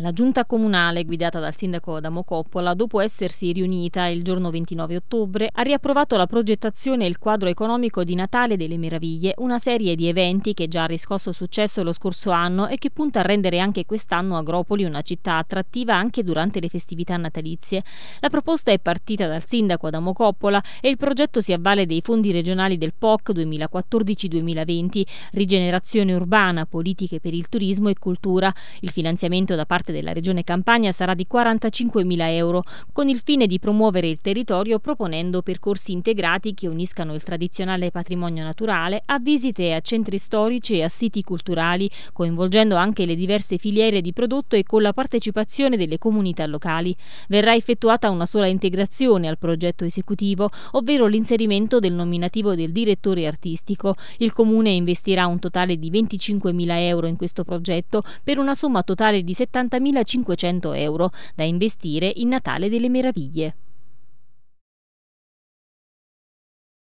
La giunta comunale guidata dal sindaco Adamo Coppola, dopo essersi riunita il giorno 29 ottobre, ha riapprovato la progettazione e il quadro economico di Natale delle Meraviglie, una serie di eventi che già ha riscosso successo lo scorso anno e che punta a rendere anche quest'anno Agropoli una città attrattiva anche durante le festività natalizie. La proposta è partita dal sindaco Adamo Coppola e il progetto si avvale dei fondi regionali del POC 2014-2020, rigenerazione urbana, politiche per il turismo e cultura, il finanziamento da parte parte della Regione Campania sarà di 45.000 euro, con il fine di promuovere il territorio proponendo percorsi integrati che uniscano il tradizionale patrimonio naturale a visite a centri storici e a siti culturali, coinvolgendo anche le diverse filiere di prodotto e con la partecipazione delle comunità locali. Verrà effettuata una sola integrazione al progetto esecutivo, ovvero l'inserimento del nominativo del direttore artistico. Il Comune investirà un totale di 25.000 euro in questo progetto per una somma totale di 70.000 60.500 euro da investire in Natale delle Meraviglie.